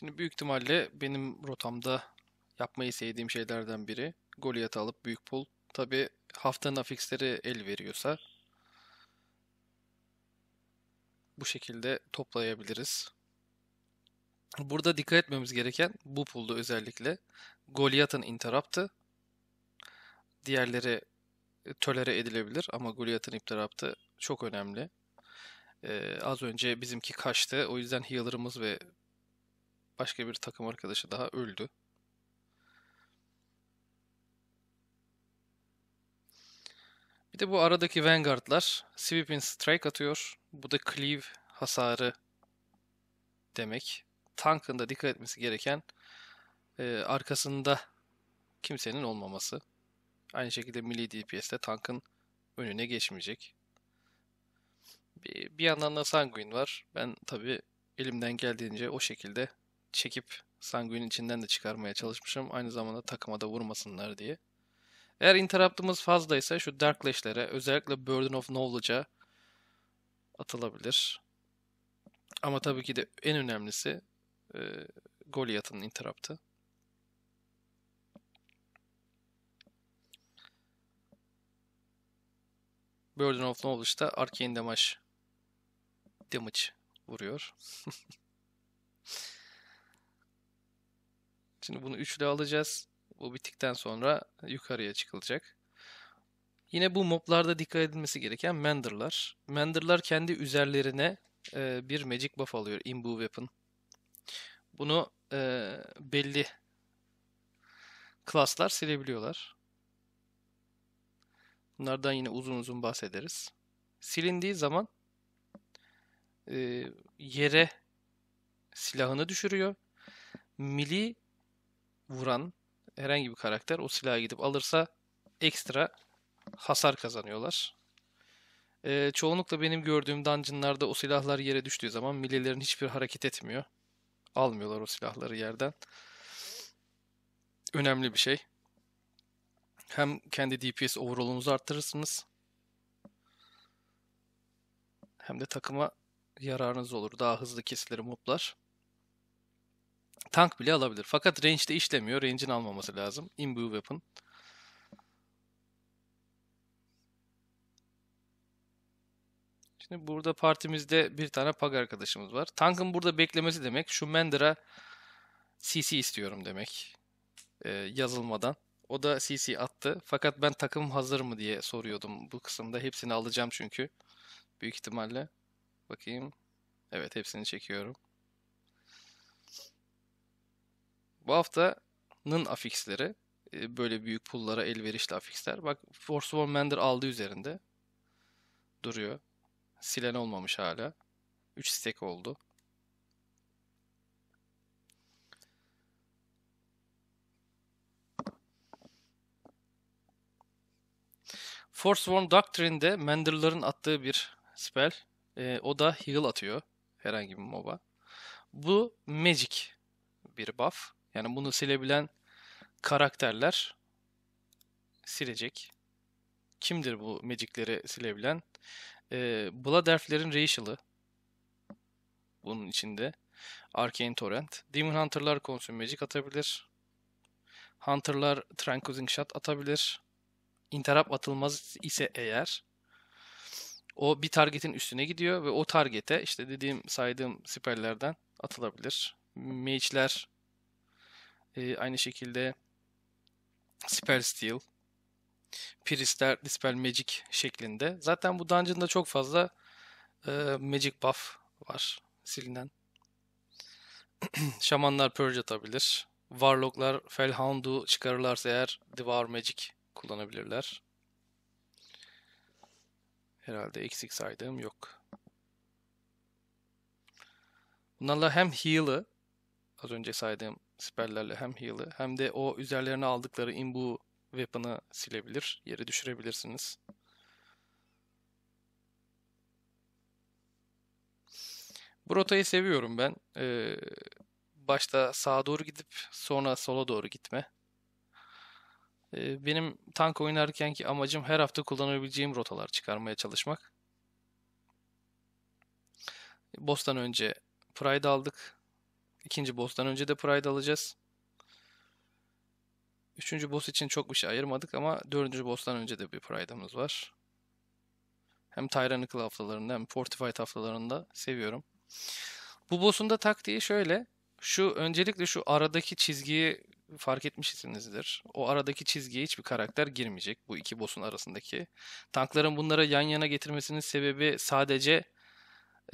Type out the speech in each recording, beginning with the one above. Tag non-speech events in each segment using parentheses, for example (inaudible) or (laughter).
Şimdi büyük ihtimalle benim rotamda yapmayı sevdiğim şeylerden biri Goliath'ı alıp büyük pul. Tabi haftanın afiksleri el veriyorsa bu şekilde toplayabiliriz. Burada dikkat etmemiz gereken bu pulda özellikle Goliath'ın interrupt'ı. Diğerleri e, tölere edilebilir ama Goliath'ın interrupt'ı çok önemli. Ee, az önce bizimki kaçtı. O yüzden healer'ımız ve başka bir takım arkadaşı daha öldü. Bir de bu aradaki Vanguard'lar Sweeping Strike atıyor. Bu da cleave hasarı demek. Tankın da dikkat etmesi gereken e, arkasında kimsenin olmaması. Aynı şekilde milli DPS'de tankın önüne geçmeyecek. Bir, bir yandan da Sanguin var. Ben tabi elimden geldiğince o şekilde çekip Sanguin'in içinden de çıkarmaya çalışmışım. Aynı zamanda takıma da vurmasınlar diye. Eğer interrupt'ımız fazlaysa şu Darklash'lere özellikle Burden of Knowledge'a atılabilir. Ama tabii ki de en önemlisi e, Goliath'ın interrupt'ı. Burden of Knowledge'da Arcane Damage, damage vuruyor. (laughs) Şimdi bunu üçlü alacağız. Bu bittikten sonra yukarıya çıkılacak. Yine bu moblarda dikkat edilmesi gereken Mander'lar. Mander'lar kendi üzerlerine e, bir Magic Buff alıyor. Imbu Weapon. Bunu e, belli klaslar silebiliyorlar. Bunlardan yine uzun uzun bahsederiz. Silindiği zaman e, yere silahını düşürüyor. Mili vuran herhangi bir karakter o silahı gidip alırsa ekstra hasar kazanıyorlar. E, çoğunlukla benim gördüğüm dungeonlarda o silahlar yere düştüğü zaman millelerin hiçbir hareket etmiyor. Almıyorlar o silahları yerden. Önemli bir şey. Hem kendi DPS overall'unuzu arttırırsınız. Hem de takıma yararınız olur. Daha hızlı kesilir mutlar. Tank bile alabilir. Fakat range'de işlemiyor. Range'in almaması lazım. Imbue weapon. Şimdi burada partimizde bir tane pag arkadaşımız var. Tankın burada beklemesi demek. Şu Mander'a CC istiyorum demek. Ee, yazılmadan. O da CC attı. Fakat ben takım hazır mı diye soruyordum bu kısımda. Hepsini alacağım çünkü. Büyük ihtimalle. Bakayım. Evet hepsini çekiyorum. Bu haftanın afiksleri e, böyle büyük pullara elverişli afiksler. Bak Force One Mender aldı üzerinde. Duruyor. Silen olmamış hala. 3 stek oldu. Force Worm Doctrine'de Mander'ların attığı bir spell. E, o da heal atıyor. Herhangi bir moba. Bu magic bir buff. Yani bunu silebilen karakterler silecek. Kimdir bu magicleri silebilen? Ee, Blood Elf'lerin Racial'ı bunun içinde. Arcane Torrent. Demon Hunter'lar Consume Magic atabilir. Hunter'lar Tranquilizing Shot atabilir. Interrupt atılmaz ise eğer o bir targetin üstüne gidiyor ve o targete işte dediğim saydığım spellerden atılabilir. Mage'ler e, aynı şekilde Spell Steel, Priestler, Dispel Magic şeklinde. Zaten bu dungeon'da çok fazla e, Magic buff var silinen. (clears throat) Şamanlar Purge atabilir. Warlock'lar Felhound'u çıkarırlarsa eğer Devour Magic kullanabilirler. Herhalde eksik saydığım yok. Bunlarla hem heal'ı az önce saydığım spelllerle hem heal'ı hem de o üzerlerine aldıkları imbu weapon'ı silebilir. Yeri düşürebilirsiniz. Bu rotayı seviyorum ben. Ee, başta sağa doğru gidip sonra sola doğru gitme. Ee, benim tank oynarkenki amacım her hafta kullanabileceğim rotalar çıkarmaya çalışmak. Bostan önce Pride aldık. İkinci boss'tan önce de Pride alacağız. Üçüncü boss için çok bir şey ayırmadık ama dördüncü boss'tan önce de bir Pride'ımız var. Hem Tyrannical haftalarında hem Fortified haftalarında seviyorum. Bu boss'un da taktiği şöyle. Şu öncelikle şu aradaki çizgiyi fark etmişsinizdir. O aradaki çizgiye hiçbir karakter girmeyecek bu iki boss'un arasındaki. Tankların bunlara yan yana getirmesinin sebebi sadece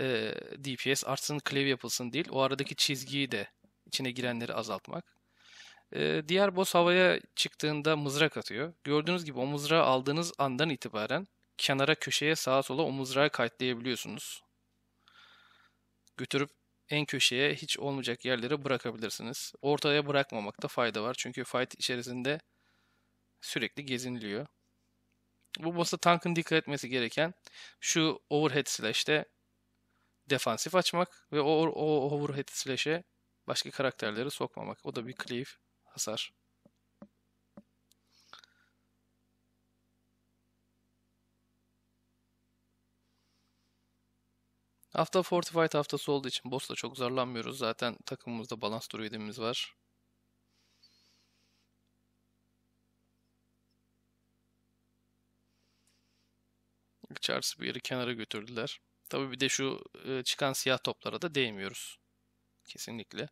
e, DPS artsın klavye yapılsın değil. O aradaki çizgiyi de içine girenleri azaltmak. E, diğer boss havaya çıktığında mızrak atıyor. Gördüğünüz gibi o mızrağı aldığınız andan itibaren kenara köşeye sağa sola o mızrağı kayıtlayabiliyorsunuz. Götürüp en köşeye hiç olmayacak yerlere bırakabilirsiniz. Ortaya bırakmamakta fayda var. Çünkü fight içerisinde sürekli geziniliyor. Bu boss'a tankın dikkat etmesi gereken şu overhead slash'te defansif açmak ve o, o overhead slash'e başka karakterleri sokmamak. O da bir cleave hasar. Hafta Fortified haftası olduğu için boss'la çok zorlanmıyoruz. Zaten takımımızda balans druidimiz var. Charles bir yeri kenara götürdüler. Tabii bir de şu e, çıkan siyah toplara da değmiyoruz. Kesinlikle.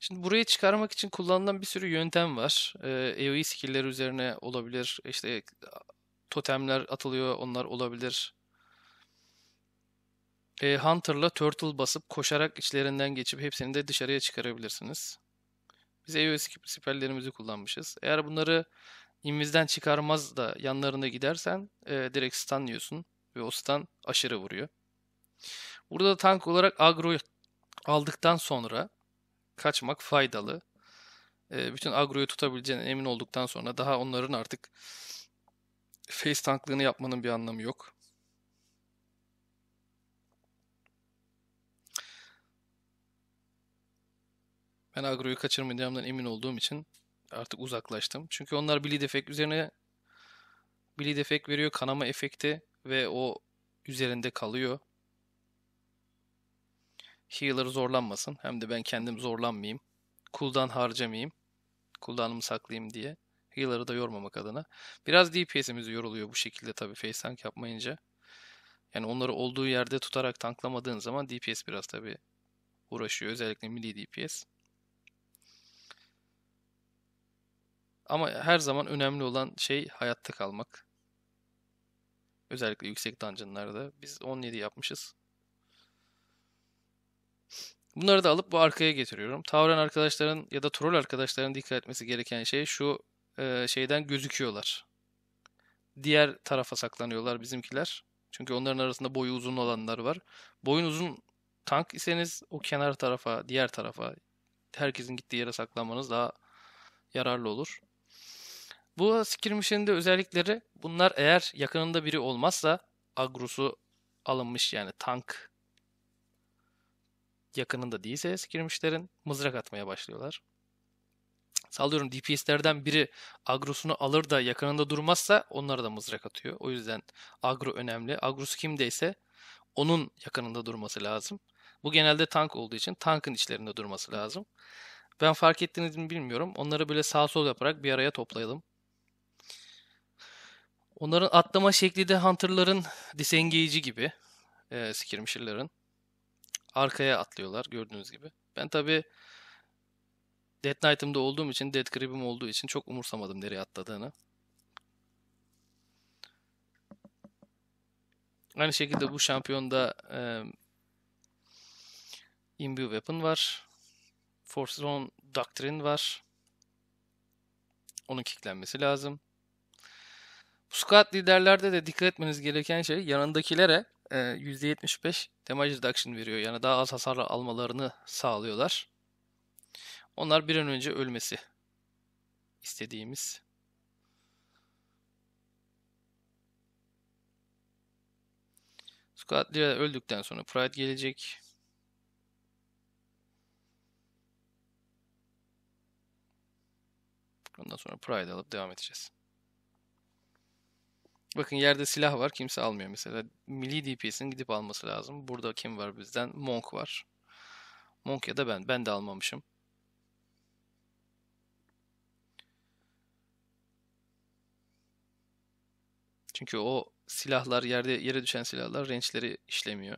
Şimdi buraya çıkarmak için kullanılan bir sürü yöntem var. Ee, AoE skill'leri üzerine olabilir. İşte totemler atılıyor onlar olabilir. E, Hunter'la Turtle basıp koşarak içlerinden geçip hepsini de dışarıya çıkarabilirsiniz. Biz AoE spell'lerimizi kullanmışız. Eğer bunları imizden çıkarmaz da yanlarına gidersen e, direkt stun ve o stun aşırı vuruyor. Burada tank olarak agro aldıktan sonra kaçmak faydalı. E, bütün agroyu tutabileceğine emin olduktan sonra daha onların artık face tanklığını yapmanın bir anlamı yok. Ben agroyu kaçırmayacağımdan emin olduğum için artık uzaklaştım. Çünkü onlar bleed efekt üzerine bleed efekt veriyor. Kanama efekti ve o üzerinde kalıyor. Healer zorlanmasın. Hem de ben kendim zorlanmayayım. Cooldown harcamayayım. Cooldown'ımı saklayayım diye. Healer'ı da yormamak adına. Biraz DPS'imiz yoruluyor bu şekilde tabii face tank yapmayınca. Yani onları olduğu yerde tutarak tanklamadığın zaman DPS biraz tabii uğraşıyor. Özellikle mili DPS. Ama her zaman önemli olan şey hayatta kalmak. Özellikle yüksek dungeonlarda. Biz 17 yapmışız. Bunları da alıp bu arkaya getiriyorum. Tavran arkadaşların ya da troll arkadaşların dikkat etmesi gereken şey şu e, şeyden gözüküyorlar. Diğer tarafa saklanıyorlar bizimkiler. Çünkü onların arasında boyu uzun olanlar var. Boyun uzun tank iseniz o kenar tarafa, diğer tarafa, herkesin gittiği yere saklanmanız daha yararlı olur. Bu skirmish'in de özellikleri bunlar eğer yakınında biri olmazsa agrosu alınmış yani tank yakınında değilse skirmish'lerin mızrak atmaya başlıyorlar. Sallıyorum DPS'lerden biri agrosunu alır da yakınında durmazsa onlara da mızrak atıyor. O yüzden agro önemli. Agros kimdeyse onun yakınında durması lazım. Bu genelde tank olduğu için tankın içlerinde durması lazım. Ben fark ettiniz mi bilmiyorum. Onları böyle sağ sol yaparak bir araya toplayalım. Onların atlama şekli de Hunter'ların disengage'i gibi. E, Skirmisher'ların. Arkaya atlıyorlar gördüğünüz gibi. Ben tabi Dead Knight'ımda olduğum için, Dead Grip'im olduğu için çok umursamadım nereye atladığını. Aynı şekilde bu şampiyonda e, Imbue Weapon var. Force Zone Doctrine var. Onun kicklenmesi lazım. Squad liderlerde de dikkat etmeniz gereken şey yanındakilere e, %75 damage reduction veriyor. Yani daha az hasar almalarını sağlıyorlar. Onlar bir an önce ölmesi istediğimiz. Squad lider öldükten sonra Pride gelecek. Ondan sonra Pride alıp devam edeceğiz. Bakın yerde silah var kimse almıyor mesela. Milli DPS'in gidip alması lazım. Burada kim var bizden? Monk var. Monk ya da ben. Ben de almamışım. Çünkü o silahlar yerde yere düşen silahlar range'leri işlemiyor.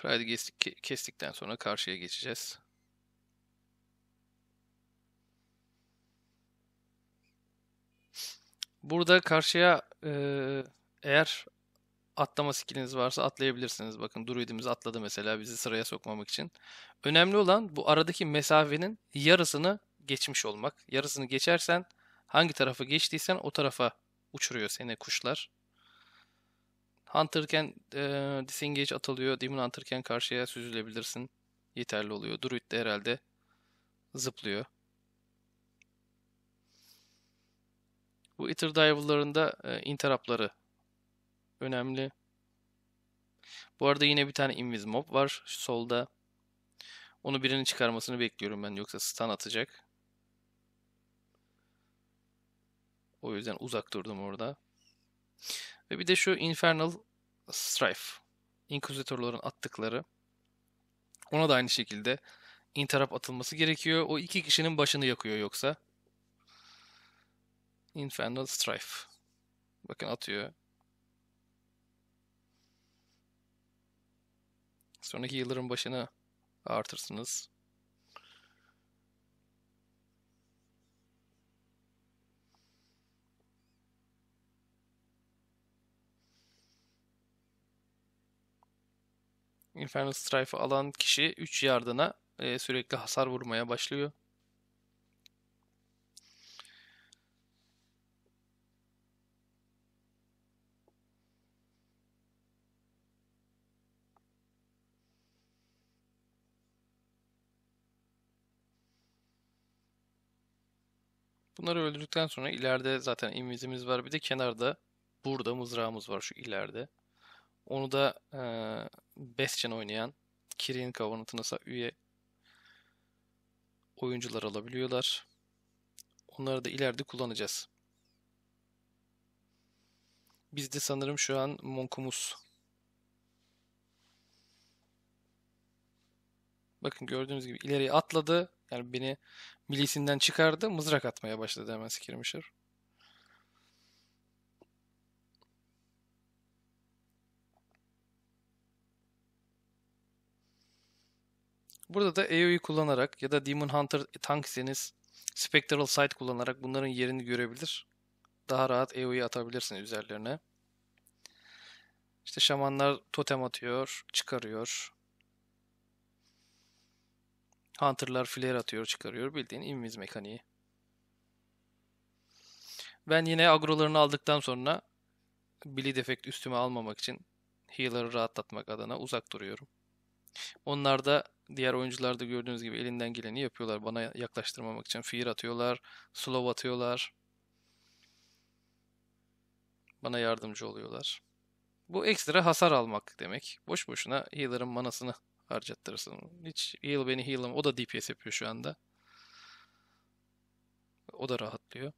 Trial'i kestik, kestikten sonra karşıya geçeceğiz. Burada karşıya eğer atlama skilliniz varsa atlayabilirsiniz. Bakın druidimiz atladı mesela bizi sıraya sokmamak için. Önemli olan bu aradaki mesafenin yarısını geçmiş olmak. Yarısını geçersen hangi tarafı geçtiysen o tarafa uçuruyor seni kuşlar. Hunter'ken e, disengage atılıyor. Demon Hunter'ken karşıya süzülebilirsin. Yeterli oluyor. Druid de herhalde zıplıyor. Bu Ether Diver'larında e, interruptları önemli. Bu arada yine bir tane Invis Mob var solda. Onu birinin çıkarmasını bekliyorum ben yoksa stun atacak. O yüzden uzak durdum orada. Ve bir de şu Infernal Strife. İnküzitörlerin attıkları. Ona da aynı şekilde intarap atılması gerekiyor. O iki kişinin başını yakıyor yoksa. Infernal Strife. Bakın atıyor. Sonraki yılların başını artırsınız. Infernal Strife'ı alan kişi 3 yardına e, sürekli hasar vurmaya başlıyor. Bunları öldürdükten sonra ileride zaten invizimiz var. Bir de kenarda burada mızrağımız var şu ileride. Onu da e, Bastion oynayan Kirin Covenant'ına üye oyuncular alabiliyorlar. Onları da ileride kullanacağız. Biz de sanırım şu an Monk'umuz. Bakın gördüğünüz gibi ileriye atladı. Yani beni milisinden çıkardı. Mızrak atmaya başladı hemen Skirmisher. Burada da AoE kullanarak ya da Demon Hunter tankseniz Spectral Sight kullanarak bunların yerini görebilir. Daha rahat AoE atabilirsiniz üzerlerine. İşte şamanlar totem atıyor, çıkarıyor. Hunter'lar flare atıyor, çıkarıyor. Bildiğin invis mekaniği. Ben yine agrolarını aldıktan sonra bleed defekt üstüme almamak için healer'ı rahatlatmak adına uzak duruyorum. Onlar da Diğer oyuncular da gördüğünüz gibi elinden geleni yapıyorlar. Bana yaklaştırmamak için fiir atıyorlar, slow atıyorlar. Bana yardımcı oluyorlar. Bu ekstra hasar almak demek. Boş boşuna healer'ın manasını harcattırırsın. Hiç heal beni heal'ım. O da DPS yapıyor şu anda. O da rahatlıyor.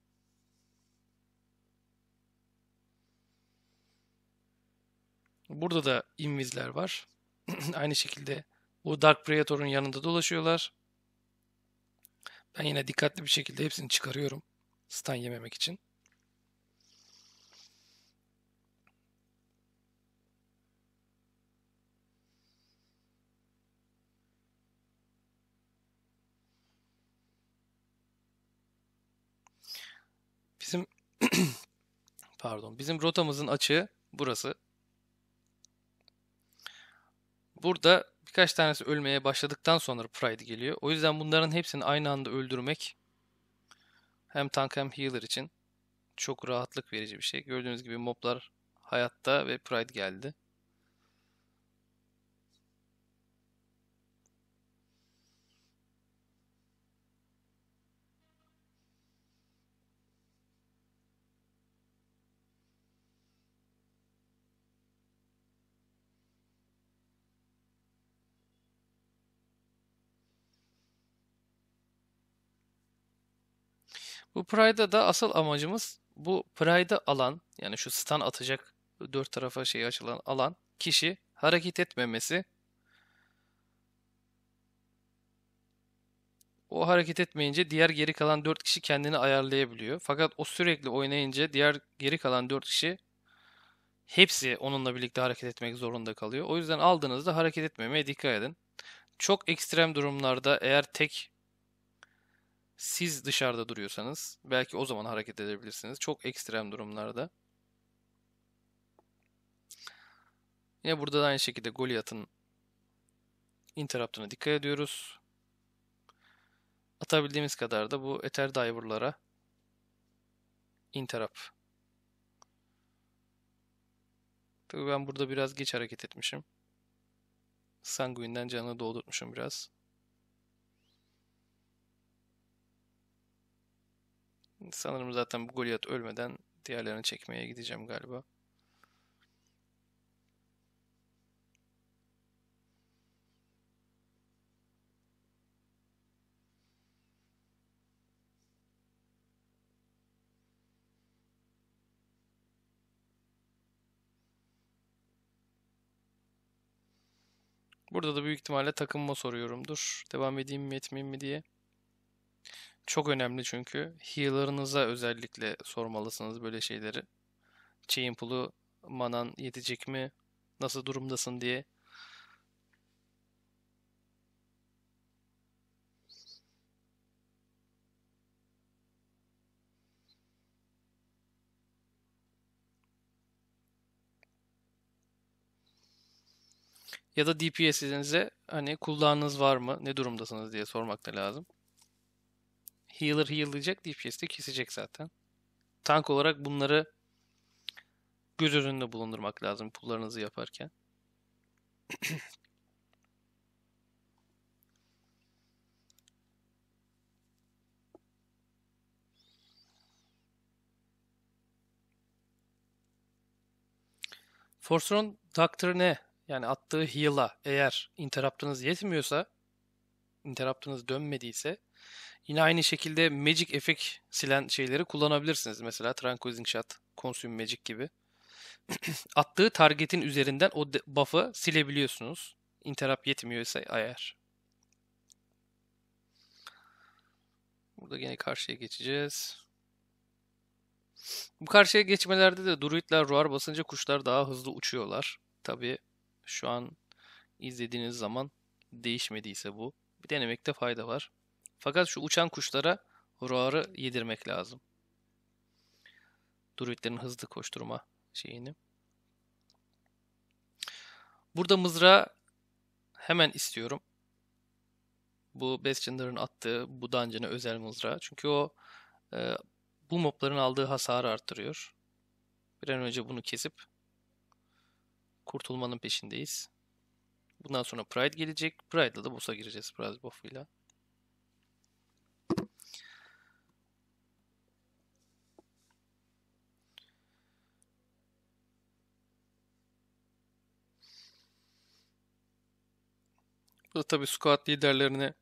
Burada da invizler var. (clears throat) Aynı şekilde bu Dark Predator'un yanında dolaşıyorlar. Ben yine dikkatli bir şekilde hepsini çıkarıyorum. Stan yememek için. Bizim (clears throat) pardon, bizim rotamızın açığı burası. Burada birkaç tanesi ölmeye başladıktan sonra Pride geliyor. O yüzden bunların hepsini aynı anda öldürmek hem tank hem healer için çok rahatlık verici bir şey. Gördüğünüz gibi moblar hayatta ve Pride geldi. Bu Pride'da da asıl amacımız bu Pride'ı alan yani şu stan atacak dört tarafa şey açılan alan kişi hareket etmemesi. O hareket etmeyince diğer geri kalan dört kişi kendini ayarlayabiliyor. Fakat o sürekli oynayınca diğer geri kalan dört kişi hepsi onunla birlikte hareket etmek zorunda kalıyor. O yüzden aldığınızda hareket etmemeye dikkat edin. Çok ekstrem durumlarda eğer tek siz dışarıda duruyorsanız belki o zaman hareket edebilirsiniz. Çok ekstrem durumlarda. Yine burada da aynı şekilde Goliath'ın interrupt'ına dikkat ediyoruz. Atabildiğimiz kadar da bu Ether Diver'lara interrupt. Tabii ben burada biraz geç hareket etmişim. Sanguin'den canını doldurtmuşum biraz. Sanırım zaten bu Goliath ölmeden diğerlerini çekmeye gideceğim galiba. Burada da büyük ihtimalle takımıma soruyorumdur. Devam edeyim mi etmeyeyim mi diye. Çok önemli çünkü. Healer'ınıza özellikle sormalısınız böyle şeyleri. Chain pool'u manan yetecek mi? Nasıl durumdasın diye. ya da DPS'inize hani kullandığınız var mı, ne durumdasınız diye sormak da lazım healer heal'layacak, DPS'de kesecek zaten. Tank olarak bunları göz önünde bulundurmak lazım pullarınızı yaparken. Forstron ne? yani attığı heal'a eğer interrupt'ınız yetmiyorsa interrupt'ınız dönmediyse Yine aynı şekilde magic effect silen şeyleri kullanabilirsiniz. Mesela tranquilizing shot, consume magic gibi. (clears throat) Attığı targetin üzerinden o buff'ı silebiliyorsunuz. Interrupt yetmiyorsa ayar. Burada yine karşıya geçeceğiz. Bu karşıya geçmelerde de druidler roar basınca kuşlar daha hızlı uçuyorlar. Tabi şu an izlediğiniz zaman değişmediyse bu. Bir denemekte fayda var. Fakat şu uçan kuşlara roarı yedirmek lazım. Druidlerin hızlı koşturma şeyini. Burada mızrağı hemen istiyorum. Bu Bastion'ların attığı bu dungeon'a özel mızrağı. Çünkü o e, bu mobların aldığı hasarı arttırıyor. Bir an önce bunu kesip kurtulmanın peşindeyiz. Bundan sonra Pride gelecek. Pride'la da boss'a gireceğiz. Pride buff'ıyla. da tabii squad liderlerini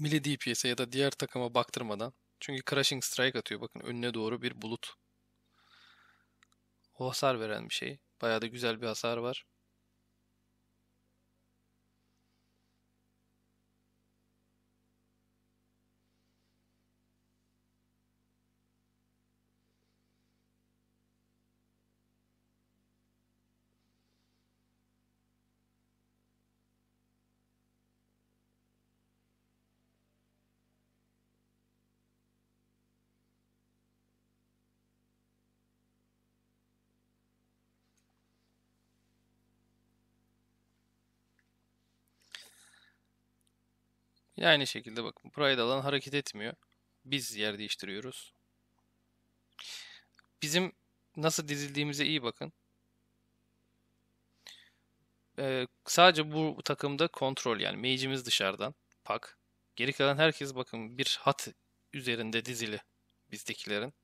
milli DPS'e ya da diğer takıma baktırmadan. Çünkü Crashing Strike atıyor. Bakın önüne doğru bir bulut. O hasar veren bir şey. Bayağı da güzel bir hasar var. Yine aynı şekilde bakın. Pride alan hareket etmiyor. Biz yer değiştiriyoruz. Bizim nasıl dizildiğimize iyi bakın. Ee, sadece bu takımda kontrol yani mage'imiz dışarıdan. Pak. Geri kalan herkes bakın bir hat üzerinde dizili bizdekilerin.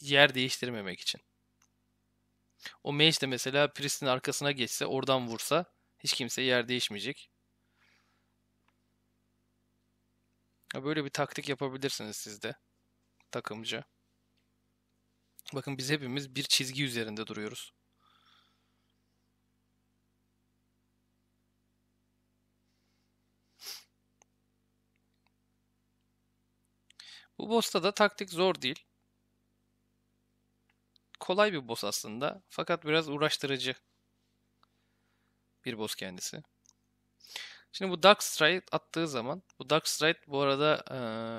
Yer değiştirmemek için. O mage de mesela Priest'in arkasına geçse oradan vursa hiç kimse yer değişmeyecek. Ya böyle bir taktik yapabilirsiniz siz de takımcı. Bakın biz hepimiz bir çizgi üzerinde duruyoruz. Bu boss'ta da taktik zor değil. Kolay bir boss aslında fakat biraz uğraştırıcı. Bir boss kendisi. Şimdi bu Dark Strike attığı zaman bu Dark Strike bu arada e,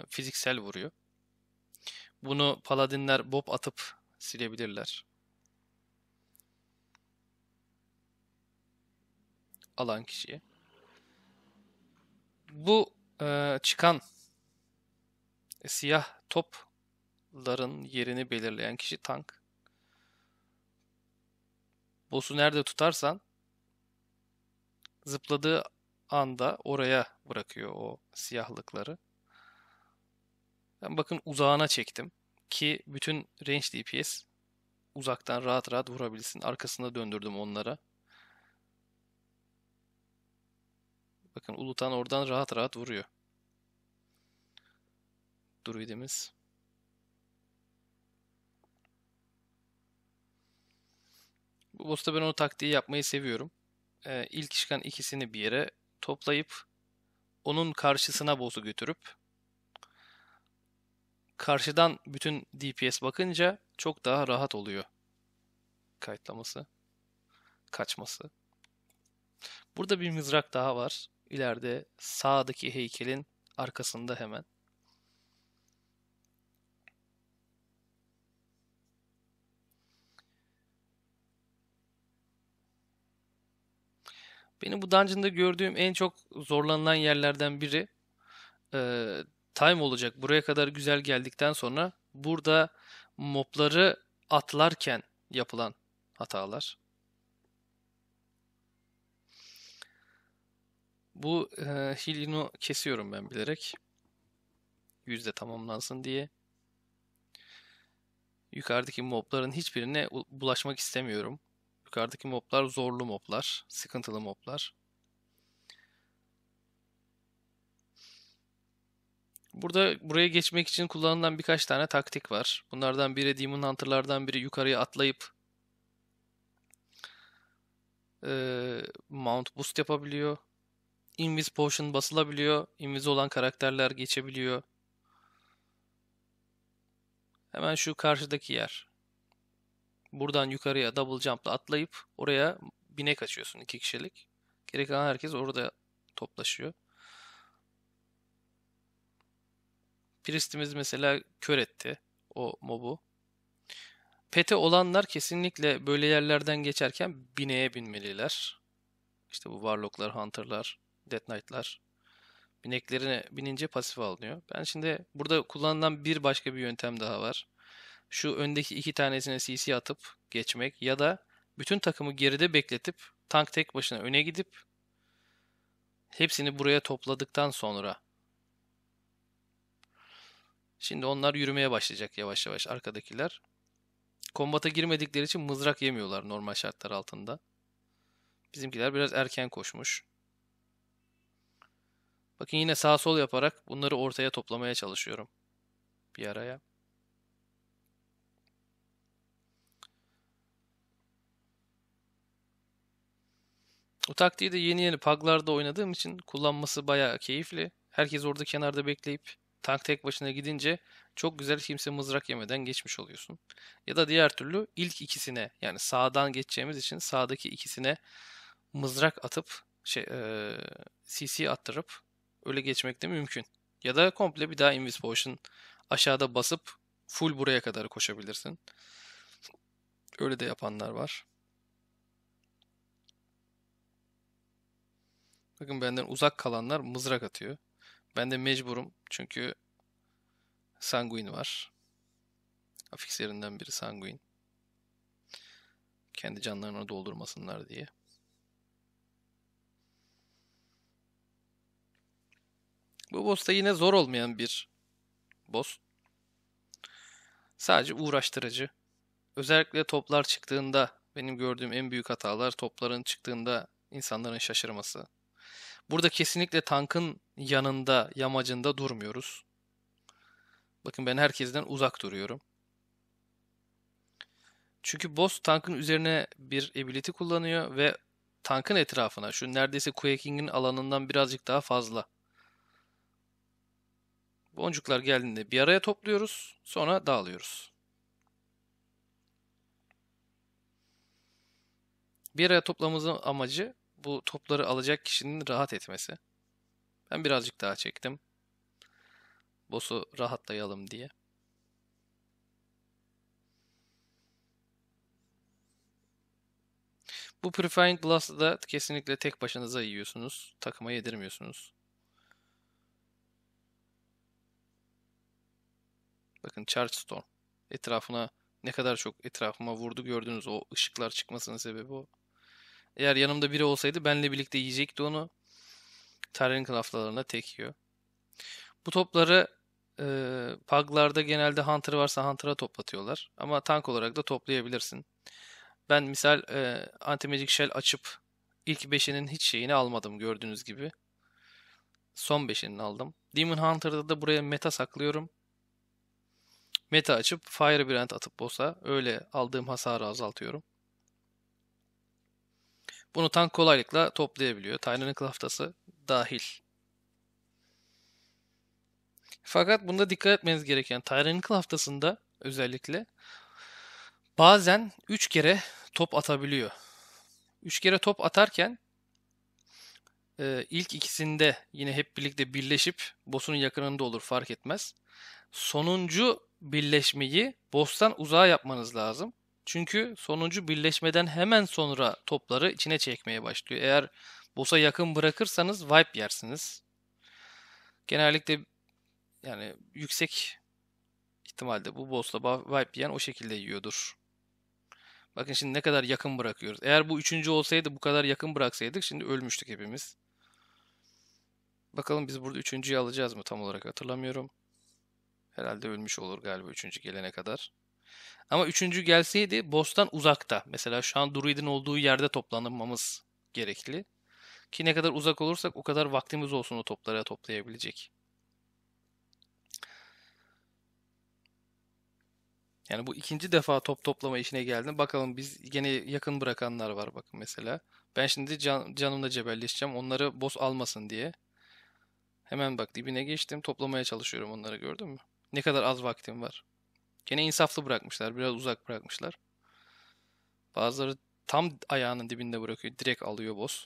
fiziksel vuruyor. Bunu paladinler bob atıp silebilirler. Alan kişiye. Bu e, çıkan e, siyah topların yerini belirleyen kişi tank. Boss'u nerede tutarsan zıpladığı anda oraya bırakıyor o siyahlıkları. Ben bakın uzağına çektim ki bütün range DPS uzaktan rahat rahat vurabilsin. Arkasında döndürdüm onlara. Bakın Ulutan oradan rahat rahat vuruyor. Druidimiz. Bu boss'ta ben o taktiği yapmayı seviyorum e, ilk çıkan ikisini bir yere toplayıp onun karşısına boss'u götürüp karşıdan bütün DPS bakınca çok daha rahat oluyor. Kayıtlaması, kaçması. Burada bir mızrak daha var. İleride sağdaki heykelin arkasında hemen. Benim bu dungeon'da gördüğüm en çok zorlanılan yerlerden biri e, time olacak. Buraya kadar güzel geldikten sonra burada mobları atlarken yapılan hatalar. Bu e, Hilino kesiyorum ben bilerek. Yüzde tamamlansın diye. Yukarıdaki mobların hiçbirine bulaşmak istemiyorum. Yukarıdaki moblar zorlu moblar, sıkıntılı moblar. Burada buraya geçmek için kullanılan birkaç tane taktik var. Bunlardan biri Demon Hunter'lardan biri yukarıya atlayıp e, Mount Boost yapabiliyor. Invis Potion basılabiliyor. Invis olan karakterler geçebiliyor. Hemen şu karşıdaki yer. Buradan yukarıya double jump'la atlayıp oraya binek açıyorsun iki kişilik. Geri kalan herkes orada toplaşıyor. Pristimiz mesela kör etti o mobu. Pete olanlar kesinlikle böyle yerlerden geçerken bineğe binmeliler. İşte bu Warlock'lar, Hunter'lar, Death Knight'lar bineklerine binince pasif alınıyor. Ben şimdi burada kullanılan bir başka bir yöntem daha var şu öndeki iki tanesine CC atıp geçmek ya da bütün takımı geride bekletip tank tek başına öne gidip hepsini buraya topladıktan sonra Şimdi onlar yürümeye başlayacak yavaş yavaş arkadakiler. Kombata girmedikleri için mızrak yemiyorlar normal şartlar altında. Bizimkiler biraz erken koşmuş. Bakın yine sağ sol yaparak bunları ortaya toplamaya çalışıyorum. Bir araya. O taktiği de yeni yeni paglarda oynadığım için kullanması bayağı keyifli. Herkes orada kenarda bekleyip tank tek başına gidince çok güzel kimse mızrak yemeden geçmiş oluyorsun. Ya da diğer türlü ilk ikisine yani sağdan geçeceğimiz için sağdaki ikisine mızrak atıp şey, e, CC attırıp öyle geçmek de mümkün. Ya da komple bir daha Invis Potion aşağıda basıp full buraya kadar koşabilirsin. Öyle de yapanlar var. Bakın benden uzak kalanlar mızrak atıyor. Ben de mecburum çünkü Sanguin var. Afixlerinden biri Sanguin. Kendi canlarını doldurmasınlar diye. Bu boss da yine zor olmayan bir boss. Sadece uğraştırıcı. Özellikle toplar çıktığında benim gördüğüm en büyük hatalar topların çıktığında insanların şaşırması. Burada kesinlikle tankın yanında, yamacında durmuyoruz. Bakın ben herkesten uzak duruyorum. Çünkü boss tankın üzerine bir ability kullanıyor ve tankın etrafına şu neredeyse Quaking'in alanından birazcık daha fazla. Boncuklar geldiğinde bir araya topluyoruz, sonra dağılıyoruz. Bir araya toplamamızın amacı bu topları alacak kişinin rahat etmesi. Ben birazcık daha çektim. Boss'u rahatlayalım diye. Bu Purifying Blast'ı da kesinlikle tek başınıza yiyorsunuz. Takıma yedirmiyorsunuz. Bakın Charge Storm. Etrafına ne kadar çok etrafıma vurdu gördünüz. O ışıklar çıkmasının sebebi o. Eğer yanımda biri olsaydı benle birlikte yiyecekti onu. Tarık'ın haftalarında tek yiyor. Bu topları e, paglarda genelde hunter varsa hunter'a toplatıyorlar. Ama tank olarak da toplayabilirsin. Ben misal e, anti shell açıp ilk beşinin hiç şeyini almadım gördüğünüz gibi. Son beşini aldım. Demon Hunter'da da buraya meta saklıyorum. Meta açıp Firebrand atıp boss'a öyle aldığım hasarı azaltıyorum. Bunu tank kolaylıkla toplayabiliyor. Tynan'ın klaftası dahil. Fakat bunda dikkat etmeniz gereken Tyrann'ın haftasında özellikle bazen 3 kere top atabiliyor. 3 kere top atarken e, ilk ikisinde yine hep birlikte birleşip boss'un yakınında olur fark etmez. Sonuncu birleşmeyi boss'tan uzağa yapmanız lazım. Çünkü sonuncu birleşmeden hemen sonra topları içine çekmeye başlıyor. Eğer bossa yakın bırakırsanız wipe yersiniz. Genellikle yani yüksek ihtimalde bu boss'la wipe yiyen o şekilde yiyordur. Bakın şimdi ne kadar yakın bırakıyoruz. Eğer bu üçüncü olsaydı bu kadar yakın bıraksaydık şimdi ölmüştük hepimiz. Bakalım biz burada üçüncüyü alacağız mı tam olarak hatırlamıyorum. Herhalde ölmüş olur galiba üçüncü gelene kadar. Ama üçüncü gelseydi boss'tan uzakta. Mesela şu an druidin olduğu yerde toplanmamız gerekli. Ki ne kadar uzak olursak o kadar vaktimiz olsun o toplara toplayabilecek. Yani bu ikinci defa top toplama işine geldim. Bakalım biz gene yakın bırakanlar var bakın mesela. Ben şimdi can, canımla cebelleşeceğim. Onları boss almasın diye. Hemen bak dibine geçtim. Toplamaya çalışıyorum onları gördün mü? Ne kadar az vaktim var. Gene insaflı bırakmışlar. Biraz uzak bırakmışlar. Bazıları tam ayağının dibinde bırakıyor. Direkt alıyor boss.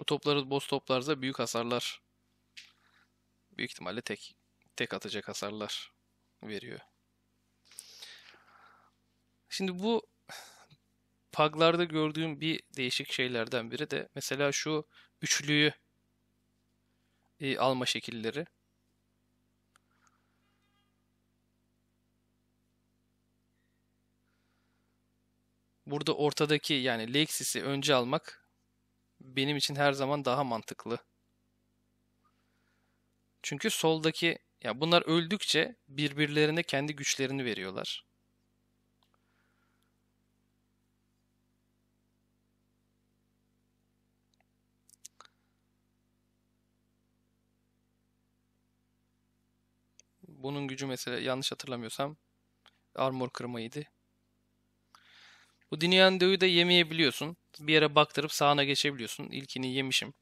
O topları boss toplarsa büyük hasarlar. Büyük ihtimalle tek tek atacak hasarlar veriyor. Şimdi bu paglarda gördüğüm bir değişik şeylerden biri de mesela şu üçlüyü e, alma şekilleri. Burada ortadaki yani Lexis'i önce almak benim için her zaman daha mantıklı. Çünkü soldaki ya bunlar öldükçe birbirlerine kendi güçlerini veriyorlar. Bunun gücü mesela yanlış hatırlamıyorsam armor kırmaydı. Bu dinleyen Dinyandu'yu de yemeyebiliyorsun. Bir yere baktırıp sağına geçebiliyorsun. İlkini yemişim.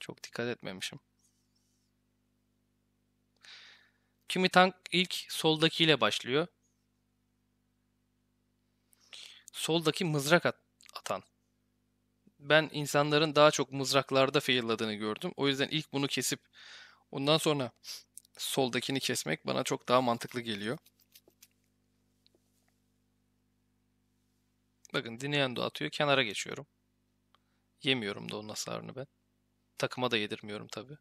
Çok dikkat etmemişim. Kimi tank ilk soldakiyle başlıyor. Soldaki mızrak at atan. Ben insanların daha çok mızraklarda failladığını gördüm. O yüzden ilk bunu kesip Ondan sonra soldakini kesmek bana çok daha mantıklı geliyor. Bakın dinleyen atıyor, Kenara geçiyorum. Yemiyorum da onun hasarını ben. Takıma da yedirmiyorum tabi.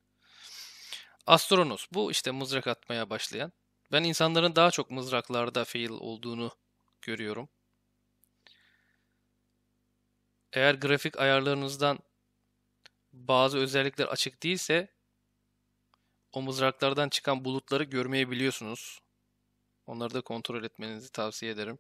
Astronos. Bu işte mızrak atmaya başlayan. Ben insanların daha çok mızraklarda fail olduğunu görüyorum. Eğer grafik ayarlarınızdan bazı özellikler açık değilse o mızraklardan çıkan bulutları görmeyebiliyorsunuz. Onları da kontrol etmenizi tavsiye ederim.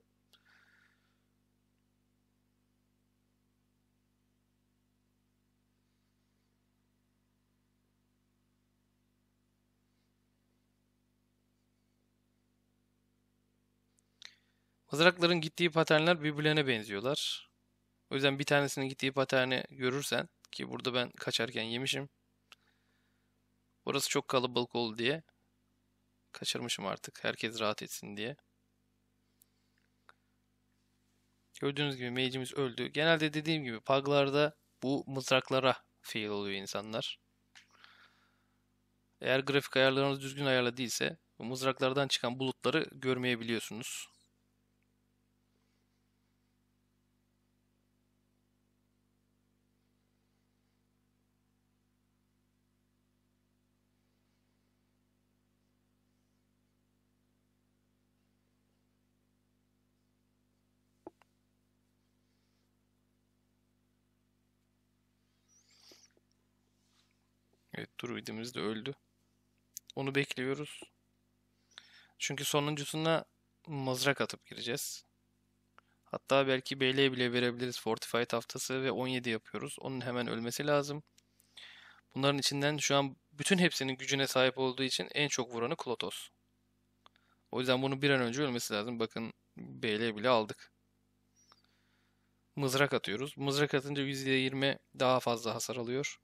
Mızrakların gittiği paternler birbirlerine benziyorlar. O yüzden bir tanesinin gittiği paterni görürsen ki burada ben kaçarken yemişim. Burası çok kalabalık oldu diye. Kaçırmışım artık. Herkes rahat etsin diye. Gördüğünüz gibi mage'imiz öldü. Genelde dediğim gibi paglarda bu mızraklara fail oluyor insanlar. Eğer grafik ayarlarınız düzgün ayarlı değilse bu mızraklardan çıkan bulutları görmeyebiliyorsunuz. Evet druidimiz de öldü. Onu bekliyoruz. Çünkü sonuncusuna mızrak atıp gireceğiz. Hatta belki BL bile verebiliriz Fortified haftası ve 17 yapıyoruz. Onun hemen ölmesi lazım. Bunların içinden şu an bütün hepsinin gücüne sahip olduğu için en çok vuranı Klotos. O yüzden bunu bir an önce ölmesi lazım. Bakın BL bile aldık. Mızrak atıyoruz. Mızrak atınca %20 daha fazla hasar alıyor.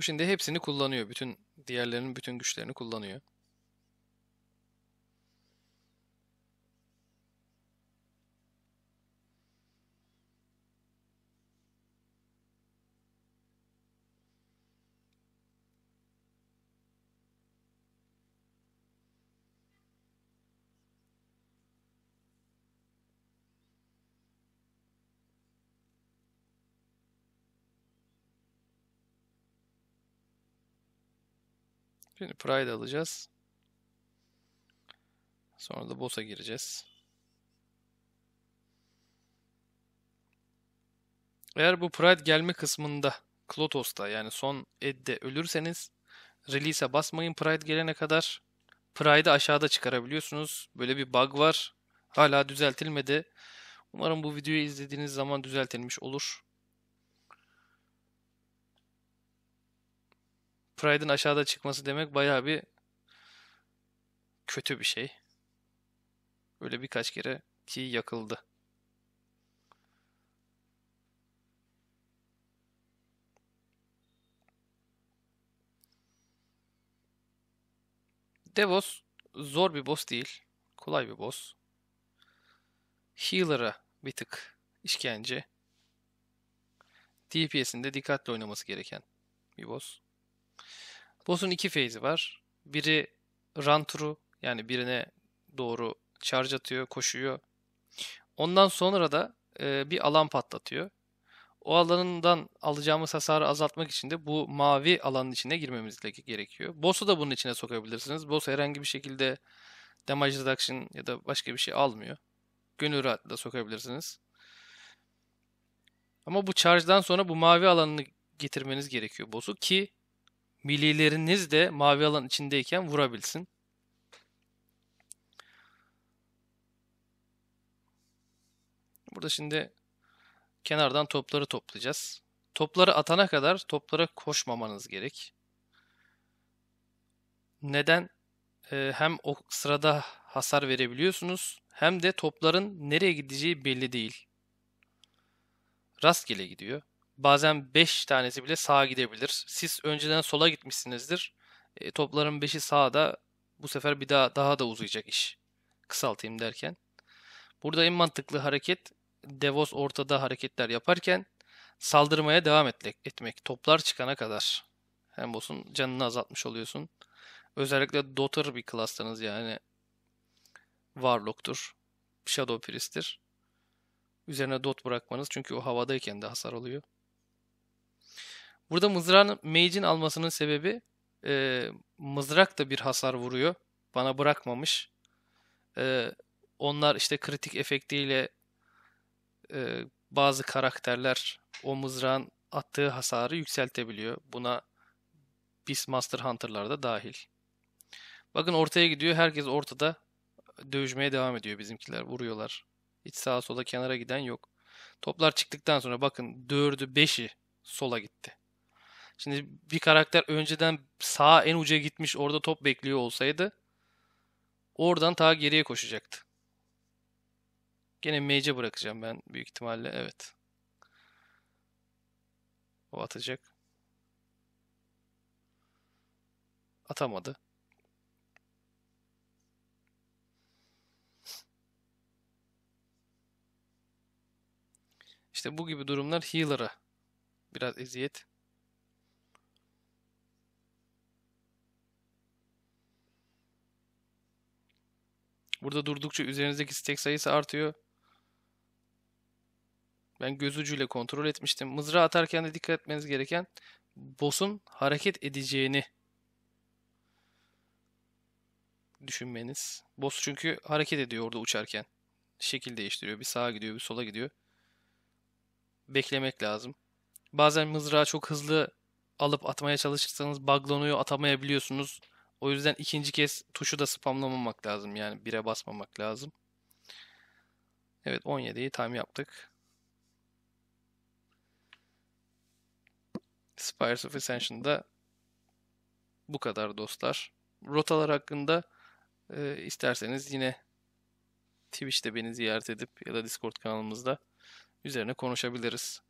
şimdi hepsini kullanıyor. Bütün diğerlerinin bütün güçlerini kullanıyor. Şimdi Pride alacağız. Sonra da boss'a gireceğiz. Eğer bu Pride gelme kısmında Klotos'ta yani son edde ölürseniz release'e basmayın Pride gelene kadar. Pride'ı aşağıda çıkarabiliyorsunuz. Böyle bir bug var. Hala düzeltilmedi. Umarım bu videoyu izlediğiniz zaman düzeltilmiş olur. Pride'ın aşağıda çıkması demek bayağı bir kötü bir şey. Öyle birkaç kere ki yakıldı. Devos zor bir boss değil. Kolay bir boss. Healer'a bir tık işkence. DPS'inde dikkatli oynaması gereken bir boss. Boss'un iki phase'i var. Biri run through yani birine doğru charge atıyor, koşuyor. Ondan sonra da e, bir alan patlatıyor. O alanından alacağımız hasarı azaltmak için de bu mavi alanın içine girmemiz gerekiyor. Boss'u da bunun içine sokabilirsiniz. Boss herhangi bir şekilde damage reduction ya da başka bir şey almıyor. Gönül rahatlıkla sokabilirsiniz. Ama bu charge'dan sonra bu mavi alanını getirmeniz gerekiyor boss'u ki Millileriniz de mavi alan içindeyken vurabilsin. Burada şimdi kenardan topları toplayacağız. Topları atana kadar toplara koşmamanız gerek. Neden? Ee, hem o sırada hasar verebiliyorsunuz hem de topların nereye gideceği belli değil. Rastgele gidiyor. Bazen 5 tanesi bile sağa gidebilir. Siz önceden sola gitmişsinizdir. E, topların 5'i sağda bu sefer bir daha daha da uzayacak iş. Kısaltayım derken. Burada en mantıklı hareket Devos ortada hareketler yaparken saldırmaya devam etmek, etmek toplar çıkana kadar. Hem boss'un canını azaltmış oluyorsun. Özellikle Dotter bir klaslarınız yani Warlock'tur. Shadow Priest'tir. Üzerine dot bırakmanız çünkü o havadayken de hasar oluyor. Burada mızrağın mage'in almasının sebebi e, mızrak da bir hasar vuruyor. Bana bırakmamış. E, onlar işte kritik efektiyle e, bazı karakterler o mızrağın attığı hasarı yükseltebiliyor. Buna biz Master Hunter'lar da dahil. Bakın ortaya gidiyor. Herkes ortada dövüşmeye devam ediyor bizimkiler. Vuruyorlar. Hiç sağa sola kenara giden yok. Toplar çıktıktan sonra bakın 4'ü 5'i sola gitti. Şimdi bir karakter önceden sağ en uca gitmiş orada top bekliyor olsaydı oradan daha geriye koşacaktı. Gene mage'e bırakacağım ben büyük ihtimalle evet. O atacak. Atamadı. İşte bu gibi durumlar healer'a biraz eziyet Burada durdukça üzerinizdeki stek sayısı artıyor. Ben göz ucuyla kontrol etmiştim. Mızrağı atarken de dikkat etmeniz gereken boss'un hareket edeceğini düşünmeniz. Boss çünkü hareket ediyor orada uçarken. Şekil değiştiriyor. Bir sağa gidiyor, bir sola gidiyor. Beklemek lazım. Bazen mızrağı çok hızlı alıp atmaya çalışırsanız buglanıyor, atamayabiliyorsunuz. O yüzden ikinci kez tuşu da spamlamamak lazım. Yani bire basmamak lazım. Evet 17'yi tam yaptık. Spires of Ascension'da bu kadar dostlar. Rotalar hakkında e, isterseniz yine Twitch'te beni ziyaret edip ya da Discord kanalımızda üzerine konuşabiliriz.